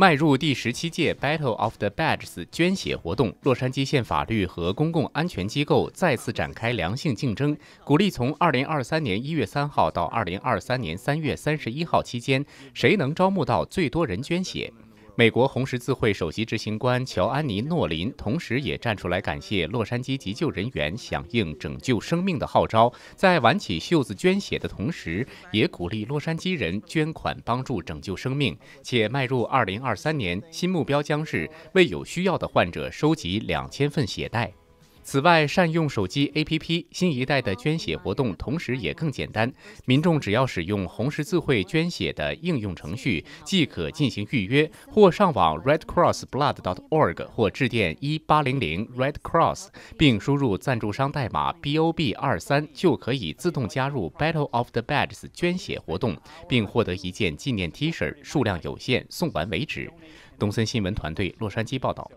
迈入第十七届 Battle of the b a d s 捐血活动，洛杉矶县法律和公共安全机构再次展开良性竞争，鼓励从二零二三年一月三号到二零二三年三月三十一号期间，谁能招募到最多人捐血。美国红十字会首席执行官乔·安妮·诺林，同时也站出来感谢洛杉矶急救人员响应拯救生命的号召，在挽起袖子捐血的同时，也鼓励洛杉矶人捐款帮助拯救生命。且迈入2023年，新目标将是为有需要的患者收集2000份血袋。此外，善用手机 APP，新一代的捐血活动同时也更简单。民众只要使用红十字会捐血的应用程序，即可进行预约，或上网 redcrossblood.org，或致电一八零零 redcross，并输入赞助商代码 bob 二三，就可以自动加入 Battle of the b a d s 捐血活动，并获得一件纪念 T 恤，数量有限，送完为止。东森新闻团队洛杉矶报道。